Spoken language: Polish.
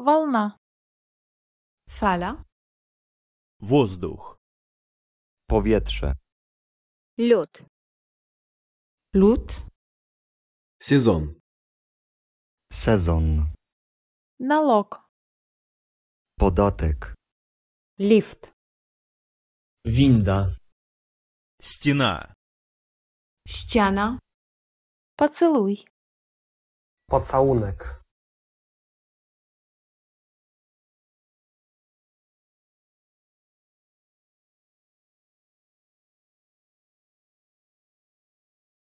Волна. Fala. Воздух. Powietrze. Lód. Lód. Sezon. Sezon. Налог. Podatek. Lift. Winda. Стена. Ściana. Поцелуй. Pocałunek.